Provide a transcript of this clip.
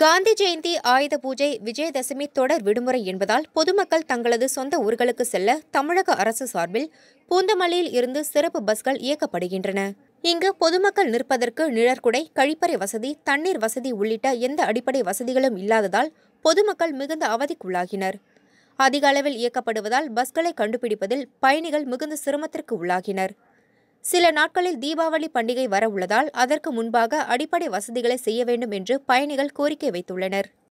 காந்தி ஜெயந்தி ஆயுத பூஜை விஜயதசமி தொடர் விடுமுறை என்பதால் பொதுமக்கள் தங்களது சொந்த ஊர்களுக்கு செல்ல தமிழக அரசு சார்பில் பூந்தமல்லியில் இருந்து சிறப்பு பஸ்கள் இயக்கப்படுகின்றன இங்கு பொதுமக்கள் நிற்பதற்கு நிழற்குடை கழிப்பறை வசதி தண்ணீர் வசதி உள்ளிட்ட எந்த அடிப்படை வசதிகளும் இல்லாததால் பொதுமக்கள் மிகுந்த அவதிக்குள்ளாகினர் அதிக அளவில் இயக்கப்படுவதால் பஸ்களை கண்டுபிடிப்பதில் பயணிகள் மிகுந்த சிரமத்திற்கு உள்ளாகினர் சில நாட்களில் தீபாவளி பண்டிகை வரவுள்ளதால் அதற்கு முன்பாக அடிப்படை வசதிகளை செய்ய வேண்டும் என்று பயணிகள் கோரிக்கை வைத்துள்ளனர்